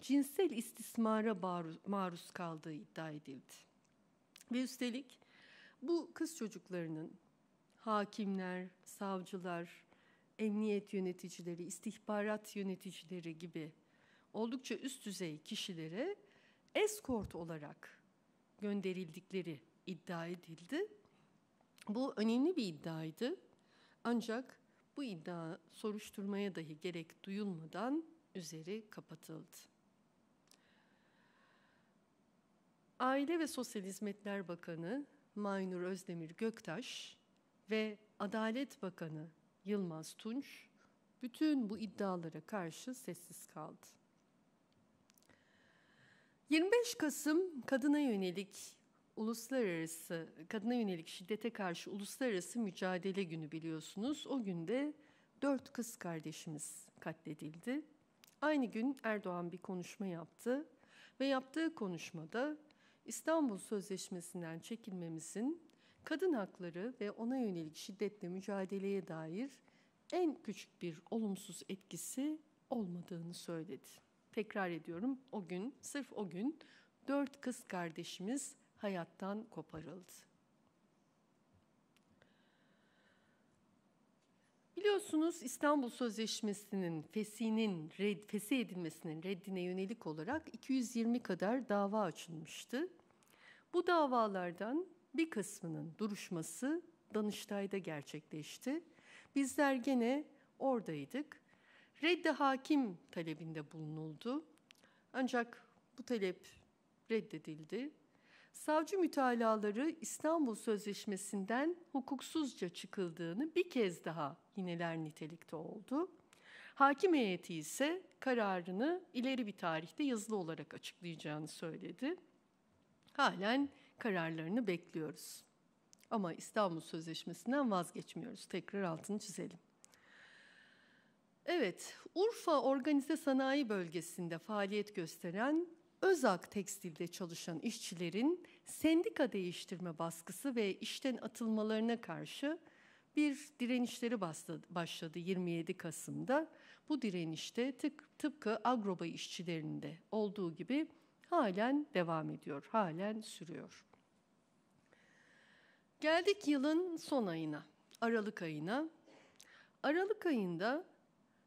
cinsel istismara maruz kaldığı iddia edildi. Ve üstelik bu kız çocuklarının hakimler, savcılar, emniyet yöneticileri, istihbarat yöneticileri gibi oldukça üst düzey kişilere eskort olarak gönderildikleri iddia edildi. Bu önemli bir iddiaydı. Ancak bu iddia soruşturmaya dahi gerek duyulmadan üzeri kapatıldı. Aile ve Sosyal Hizmetler Bakanı Maynur Özdemir Göktaş ve Adalet Bakanı Yılmaz Tunç bütün bu iddialara karşı sessiz kaldı. 25 Kasım kadına yönelik uluslararası kadına yönelik şiddete karşı uluslararası mücadele günü biliyorsunuz. O günde dört kız kardeşimiz katledildi. Aynı gün Erdoğan bir konuşma yaptı ve yaptığı konuşmada İstanbul Sözleşmesi'nden çekilmemizin kadın hakları ve ona yönelik şiddetle mücadeleye dair en küçük bir olumsuz etkisi olmadığını söyledi tekrar ediyorum o gün sırf o gün dört kız kardeşimiz hayattan koparıldı. Biliyorsunuz İstanbul Sözleşmesi'nin fesinin red, fesi edilmesinin reddine yönelik olarak 220 kadar dava açılmıştı. Bu davalardan bir kısmının duruşması Danıştay'da gerçekleşti. Bizler gene oradaydık reddi hakim talebinde bulunuldu. Ancak bu talep reddedildi. Savcı mütalaları İstanbul Sözleşmesi'nden hukuksuzca çıkıldığını bir kez daha yineler nitelikte oldu. Hakim heyeti ise kararını ileri bir tarihte yazılı olarak açıklayacağını söyledi. Halen kararlarını bekliyoruz. Ama İstanbul Sözleşmesi'nden vazgeçmiyoruz. Tekrar altını çizelim. Evet, Urfa Organize Sanayi Bölgesi'nde faaliyet gösteren Özak Tekstil'de çalışan işçilerin sendika değiştirme baskısı ve işten atılmalarına karşı bir direnişleri başladı 27 Kasım'da. Bu direnişte tıpkı Agroba işçilerinde olduğu gibi halen devam ediyor, halen sürüyor. Geldik yılın son ayına, Aralık ayına. Aralık ayında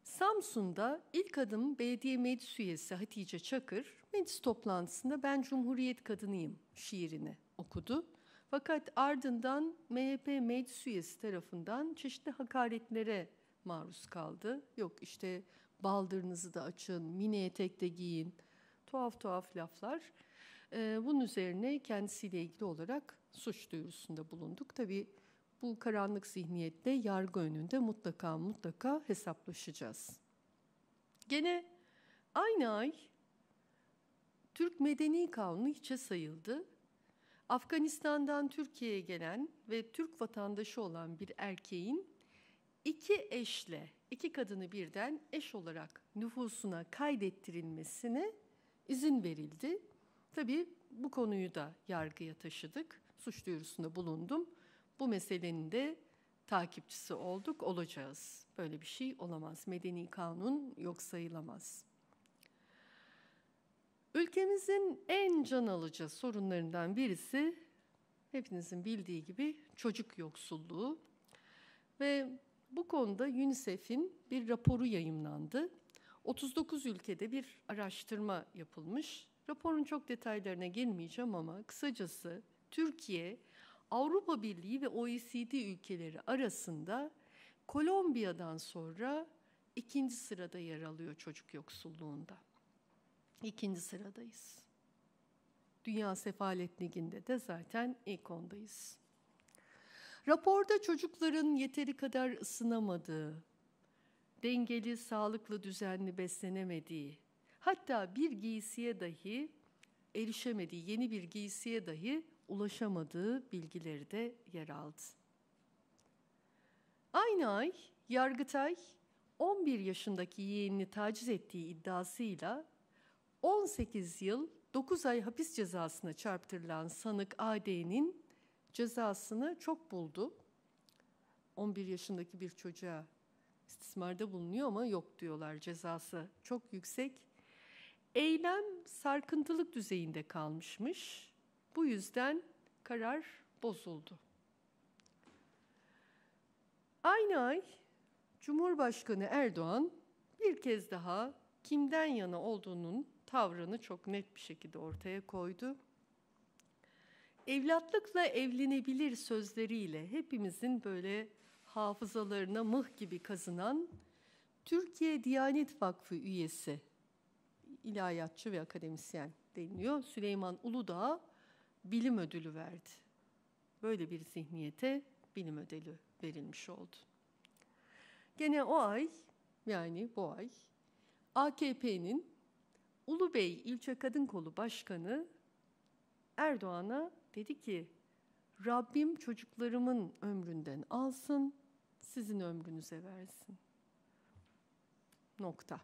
Samsun'da ilk adım belediye meclis üyesi Hatice Çakır, meclis toplantısında ben Cumhuriyet kadınıyım şiirini okudu. Fakat ardından MHP meclis üyesi tarafından çeşitli hakaretlere maruz kaldı. Yok işte baldırınızı da açın, mini etek de giyin, tuhaf tuhaf laflar. Ee, bunun üzerine kendisiyle ilgili olarak suç duyurusunda bulunduk. Tabii bu karanlık zihniyetle yargı önünde mutlaka mutlaka hesaplaşacağız. Gene aynı ay Türk Medeni Kanunu hiçe sayıldı. Afganistan'dan Türkiye'ye gelen ve Türk vatandaşı olan bir erkeğin iki eşle, iki kadını birden eş olarak nüfusuna kaydettirilmesine izin verildi. Tabii bu konuyu da yargıya taşıdık. Suç duyurusunda bulundum bu meselenin de takipçisi olduk, olacağız. Böyle bir şey olamaz. Medeni kanun yok sayılamaz. Ülkemizin en can alıcı sorunlarından birisi hepinizin bildiği gibi çocuk yoksulluğu. Ve bu konuda UNICEF'in bir raporu yayımlandı. 39 ülkede bir araştırma yapılmış. Raporun çok detaylarına girmeyeceğim ama kısacası Türkiye Avrupa Birliği ve OECD ülkeleri arasında Kolombiya'dan sonra ikinci sırada yer alıyor çocuk yoksulluğunda. İkinci sıradayız. Dünya Sefalet Ligi'nde de zaten ilk ondayız. Raporda çocukların yeteri kadar ısınamadığı, dengeli, sağlıklı, düzenli beslenemediği, hatta bir giysiye dahi erişemediği, yeni bir giysiye dahi ulaşamadığı bilgileri de yer aldı. Aynı ay Yargıtay 11 yaşındaki yeğenini taciz ettiği iddiasıyla 18 yıl 9 ay hapis cezasına çarptırılan sanık AD'nin cezasını çok buldu. 11 yaşındaki bir çocuğa istismarda bulunuyor ama yok diyorlar cezası çok yüksek. Eylem sarkıntılık düzeyinde kalmışmış. Bu yüzden karar bozuldu. Aynı ay Cumhurbaşkanı Erdoğan bir kez daha kimden yana olduğunun tavrını çok net bir şekilde ortaya koydu. Evlatlıkla evlenebilir sözleriyle hepimizin böyle hafızalarına mıh gibi kazınan Türkiye Diyanet Vakfı üyesi, ilahiyatçı ve akademisyen deniliyor Süleyman Uludağ bilim ödülü verdi. Böyle bir zihniyete bilim ödülü verilmiş oldu. Gene o ay yani bu ay AKP'nin Ulubey İlçe Kadın Kolu Başkanı Erdoğan'a dedi ki Rabbim çocuklarımın ömründen alsın, sizin ömrünüze versin. Nokta.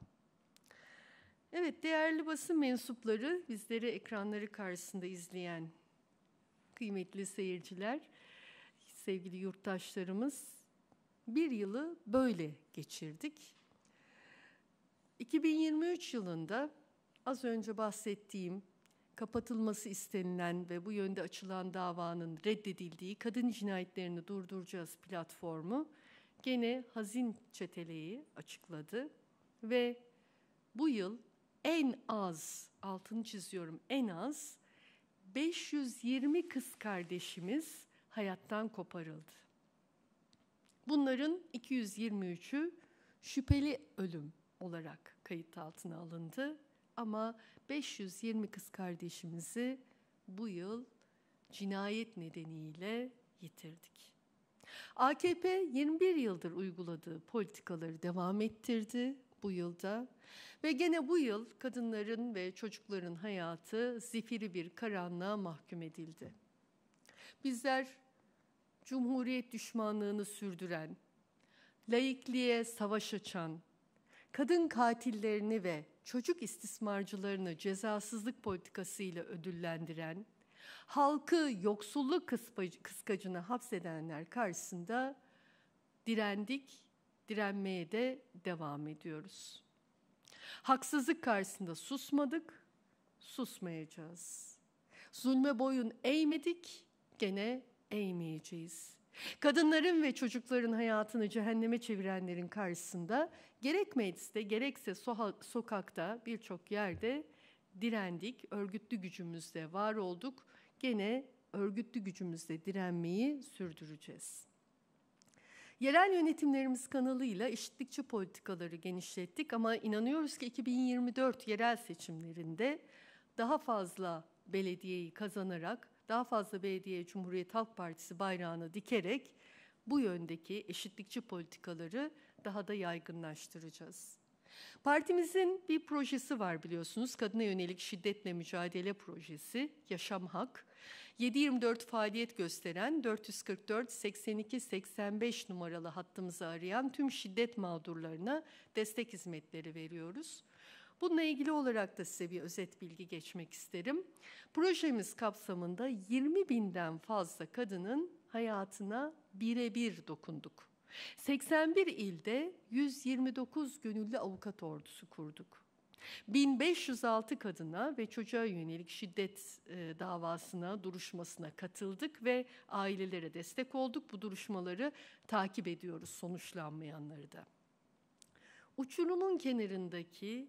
Evet değerli basın mensupları, bizleri ekranları karşısında izleyen kıymetli seyirciler, sevgili yurttaşlarımız. Bir yılı böyle geçirdik. 2023 yılında az önce bahsettiğim kapatılması istenilen ve bu yönde açılan davanın reddedildiği Kadın Cinayetlerini Durduracağız platformu gene hazin çeteleyi açıkladı ve bu yıl en az altını çiziyorum en az 520 kız kardeşimiz hayattan koparıldı. Bunların 223'ü şüpheli ölüm olarak kayıt altına alındı ama 520 kız kardeşimizi bu yıl cinayet nedeniyle yitirdik. AKP 21 yıldır uyguladığı politikaları devam ettirdi bu yılda. Ve gene bu yıl kadınların ve çocukların hayatı zifiri bir karanlığa mahkum edildi. Bizler Cumhuriyet düşmanlığını sürdüren, laikliğe savaş açan, kadın katillerini ve çocuk istismarcılarını cezasızlık politikasıyla ödüllendiren, halkı yoksulluk kıskacına hapsedenler karşısında direndik direnmeye de devam ediyoruz. Haksızlık karşısında susmadık, susmayacağız. Zulme boyun eğmedik, gene eğmeyeceğiz. Kadınların ve çocukların hayatını cehenneme çevirenlerin karşısında gerek mecliste gerekse soha- sokakta birçok yerde direndik, örgütlü gücümüzle var olduk. Gene örgütlü gücümüzle direnmeyi sürdüreceğiz. Yerel Yönetimlerimiz kanalıyla eşitlikçi politikaları genişlettik ama inanıyoruz ki 2024 yerel seçimlerinde daha fazla belediyeyi kazanarak, daha fazla belediye Cumhuriyet Halk Partisi bayrağını dikerek bu yöndeki eşitlikçi politikaları daha da yaygınlaştıracağız. Partimizin bir projesi var biliyorsunuz. Kadına yönelik şiddetle mücadele projesi, Yaşam Hak. 724 faaliyet gösteren 444 82 85 numaralı hattımızı arayan tüm şiddet mağdurlarına destek hizmetleri veriyoruz. Bununla ilgili olarak da size bir özet bilgi geçmek isterim. Projemiz kapsamında 20 binden fazla kadının hayatına birebir dokunduk. 81 ilde 129 gönüllü avukat ordusu kurduk. 1506 kadına ve çocuğa yönelik şiddet e, davasına, duruşmasına katıldık ve ailelere destek olduk. Bu duruşmaları takip ediyoruz sonuçlanmayanları da. Uçurumun kenarındaki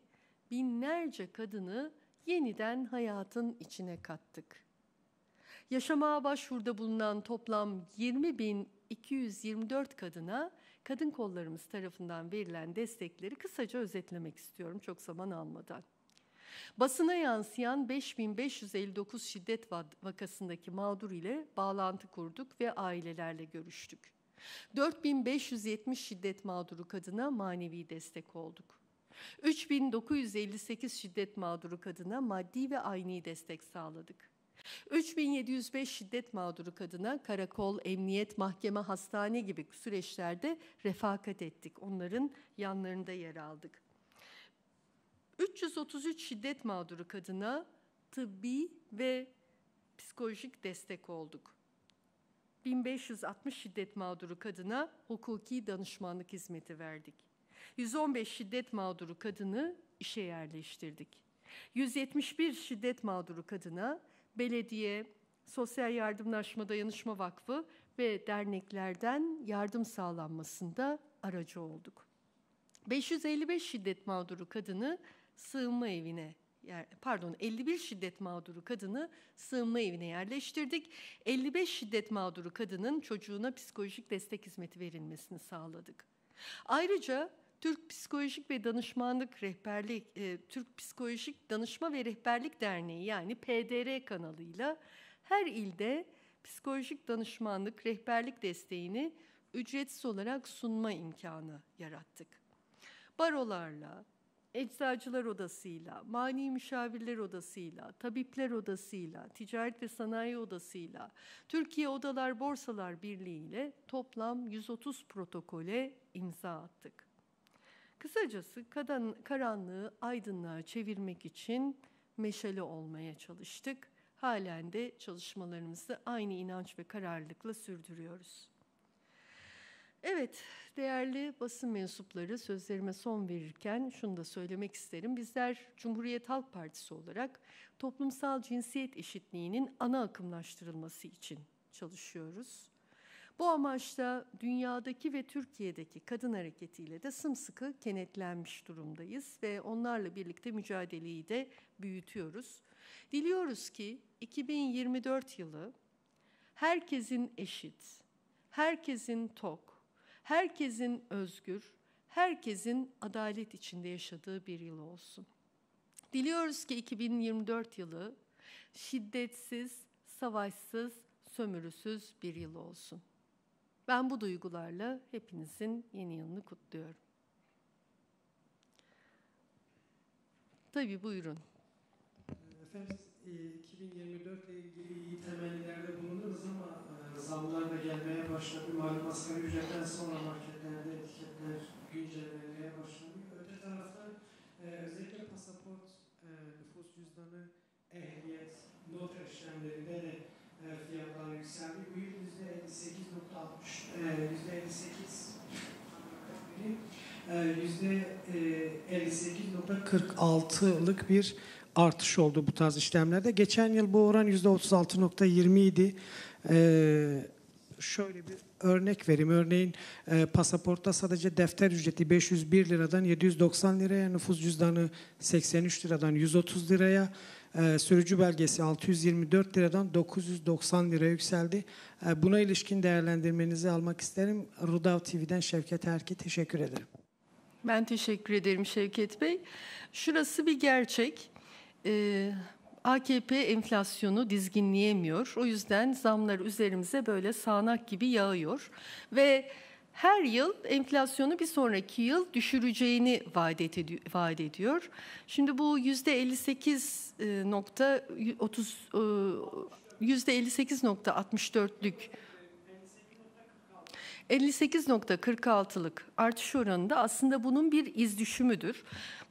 binlerce kadını yeniden hayatın içine kattık. Yaşamaya başvuruda bulunan toplam 20.224 kadına kadın kollarımız tarafından verilen destekleri kısaca özetlemek istiyorum çok zaman almadan. Basına yansıyan 5559 şiddet vakasındaki mağdur ile bağlantı kurduk ve ailelerle görüştük. 4570 şiddet mağduru kadına manevi destek olduk. 3958 şiddet mağduru kadına maddi ve ayni destek sağladık. 3705 şiddet mağduru kadına karakol, emniyet, mahkeme, hastane gibi süreçlerde refakat ettik. Onların yanlarında yer aldık. 333 şiddet mağduru kadına tıbbi ve psikolojik destek olduk. 1560 şiddet mağduru kadına hukuki danışmanlık hizmeti verdik. 115 şiddet mağduru kadını işe yerleştirdik. 171 şiddet mağduru kadına belediye, Sosyal Yardımlaşma Dayanışma Vakfı ve derneklerden yardım sağlanmasında aracı olduk. 555 şiddet mağduru kadını sığınma evine pardon 51 şiddet mağduru kadını sığınma evine yerleştirdik. 55 şiddet mağduru kadının çocuğuna psikolojik destek hizmeti verilmesini sağladık. Ayrıca Türk Psikolojik ve Danışmanlık Rehberlik, e, Türk Psikolojik Danışma ve Rehberlik Derneği yani PDR kanalıyla her ilde psikolojik danışmanlık rehberlik desteğini ücretsiz olarak sunma imkanı yarattık. Barolarla, Eczacılar Odası'yla, Mani Müşavirler Odası'yla, Tabipler Odası'yla, Ticaret ve Sanayi Odası'yla, Türkiye Odalar Borsalar Birliği ile toplam 130 protokole imza attık. Kısacası karanlığı aydınlığa çevirmek için meşale olmaya çalıştık. Halen de çalışmalarımızı aynı inanç ve kararlılıkla sürdürüyoruz. Evet, değerli basın mensupları sözlerime son verirken şunu da söylemek isterim. Bizler Cumhuriyet Halk Partisi olarak toplumsal cinsiyet eşitliğinin ana akımlaştırılması için çalışıyoruz. Bu amaçla dünyadaki ve Türkiye'deki kadın hareketiyle de sımsıkı kenetlenmiş durumdayız ve onlarla birlikte mücadeleyi de büyütüyoruz. Diliyoruz ki 2024 yılı herkesin eşit, herkesin tok, herkesin özgür, herkesin adalet içinde yaşadığı bir yıl olsun. Diliyoruz ki 2024 yılı şiddetsiz, savaşsız, sömürüsüz bir yıl olsun. Ben bu duygularla hepinizin yeni yılını kutluyorum. Tabii buyurun. Efendim 2024 e, ile ilgili iyi temellerde bulundunuz ama e, zamlar da gelmeye başladı. Malum asgari ücretten sonra marketlerde etiketler güncellenmeye başlanıyor. Öte taraftan e, özellikle pasaport, nüfus cüzdanı, ehliyet, not işlemlerinde de fiyatlar yükseldi. Bu yıl %58.46'lık e, e, e, bir artış oldu bu tarz işlemlerde. Geçen yıl bu oran %36.20 idi. Ee, şöyle bir örnek vereyim. Örneğin e, pasaportta sadece defter ücreti 501 liradan 790 liraya, nüfus cüzdanı 83 liradan 130 liraya, ee, sürücü belgesi 624 liradan 990 lira yükseldi. Ee, buna ilişkin değerlendirmenizi almak isterim. Rudav TV'den Şevket Erki teşekkür ederim. Ben teşekkür ederim Şevket Bey. Şurası bir gerçek. Ee, AKP enflasyonu dizginleyemiyor. O yüzden zamlar üzerimize böyle sağanak gibi yağıyor. Ve her yıl enflasyonu bir sonraki yıl düşüreceğini vaat ediyor. Şimdi bu yüzde 58 e, e, yüzde 58.64'lük 58.46'lık artış oranında aslında bunun bir iz düşümüdür.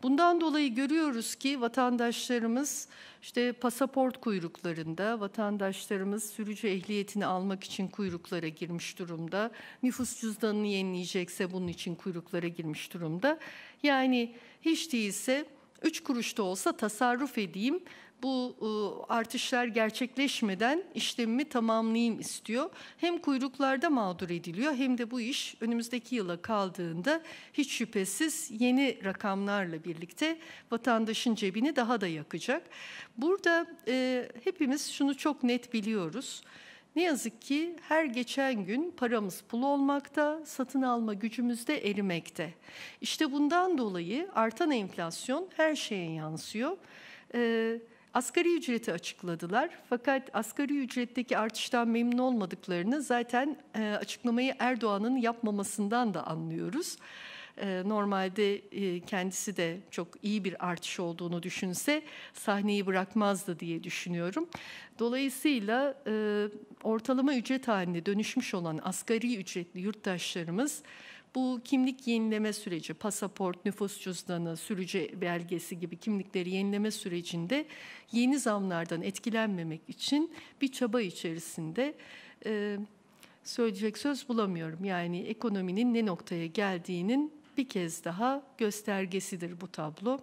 Bundan dolayı görüyoruz ki vatandaşlarımız işte pasaport kuyruklarında, vatandaşlarımız sürücü ehliyetini almak için kuyruklara girmiş durumda. Nüfus cüzdanını yenileyecekse bunun için kuyruklara girmiş durumda. Yani hiç değilse 3 kuruş da olsa tasarruf edeyim bu ıı, artışlar gerçekleşmeden işlemimi tamamlayayım istiyor. Hem kuyruklarda mağdur ediliyor hem de bu iş önümüzdeki yıla kaldığında hiç şüphesiz yeni rakamlarla birlikte vatandaşın cebini daha da yakacak. Burada e, hepimiz şunu çok net biliyoruz. Ne yazık ki her geçen gün paramız pul olmakta, satın alma gücümüz de erimekte. İşte bundan dolayı artan enflasyon her şeye yansıyor. Ee, Asgari ücreti açıkladılar fakat asgari ücretteki artıştan memnun olmadıklarını zaten e, açıklamayı Erdoğan'ın yapmamasından da anlıyoruz. E, normalde e, kendisi de çok iyi bir artış olduğunu düşünse sahneyi bırakmazdı diye düşünüyorum. Dolayısıyla ortalama ücret haline dönüşmüş olan asgari ücretli yurttaşlarımız bu kimlik yenileme süreci, pasaport, nüfus cüzdanı, sürücü belgesi gibi kimlikleri yenileme sürecinde yeni zamlardan etkilenmemek için bir çaba içerisinde e, söyleyecek söz bulamıyorum. Yani ekonominin ne noktaya geldiğinin bir kez daha göstergesidir bu tablo.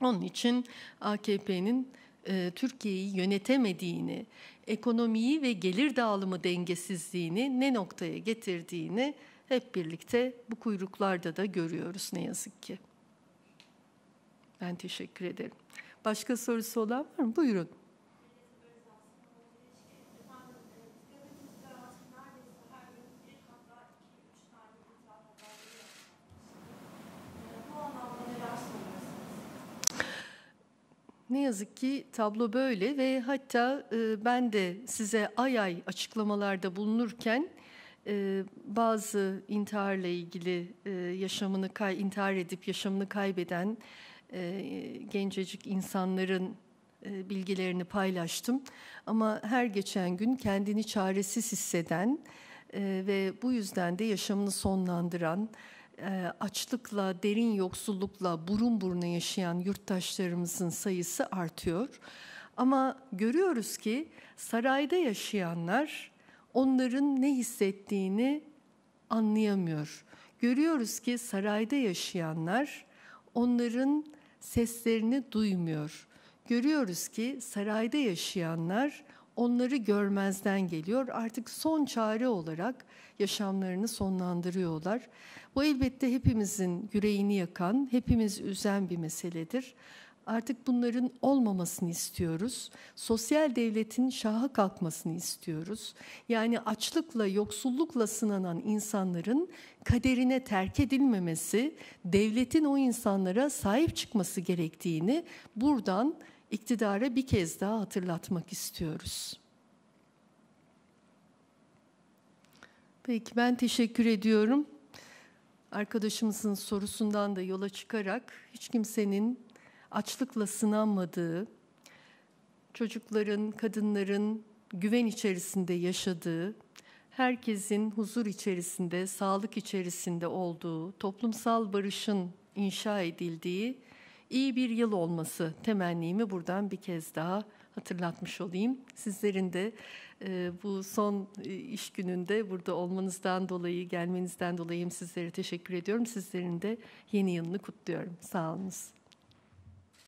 Onun için AKP'nin e, Türkiye'yi yönetemediğini, ekonomiyi ve gelir dağılımı dengesizliğini ne noktaya getirdiğini hep birlikte bu kuyruklarda da görüyoruz ne yazık ki. Ben teşekkür ederim. Başka sorusu olan var mı? Buyurun. Ne yazık ki tablo böyle ve hatta e, ben de size ay ay açıklamalarda bulunurken e, bazı intiharla ilgili e, yaşamını kay intihar edip yaşamını kaybeden e, gencecik insanların e, bilgilerini paylaştım. Ama her geçen gün kendini çaresiz hisseden e, ve bu yüzden de yaşamını sonlandıran, e, açlıkla, derin yoksullukla burun buruna yaşayan yurttaşlarımızın sayısı artıyor. Ama görüyoruz ki sarayda yaşayanlar onların ne hissettiğini anlayamıyor. Görüyoruz ki sarayda yaşayanlar onların seslerini duymuyor. Görüyoruz ki sarayda yaşayanlar onları görmezden geliyor. Artık son çare olarak yaşamlarını sonlandırıyorlar. Bu elbette hepimizin yüreğini yakan, hepimiz üzen bir meseledir. Artık bunların olmamasını istiyoruz. Sosyal devletin şaha kalkmasını istiyoruz. Yani açlıkla, yoksullukla sınanan insanların kaderine terk edilmemesi, devletin o insanlara sahip çıkması gerektiğini buradan iktidara bir kez daha hatırlatmak istiyoruz. Peki ben teşekkür ediyorum. Arkadaşımızın sorusundan da yola çıkarak hiç kimsenin açlıkla sınanmadığı, çocukların, kadınların güven içerisinde yaşadığı, herkesin huzur içerisinde, sağlık içerisinde olduğu, toplumsal barışın inşa edildiği iyi bir yıl olması temennimi buradan bir kez daha hatırlatmış olayım. Sizlerin de e, bu son e, iş gününde burada olmanızdan dolayı, gelmenizden dolayı sizlere teşekkür ediyorum. Sizlerin de yeni yılını kutluyorum. Sağ olunuz.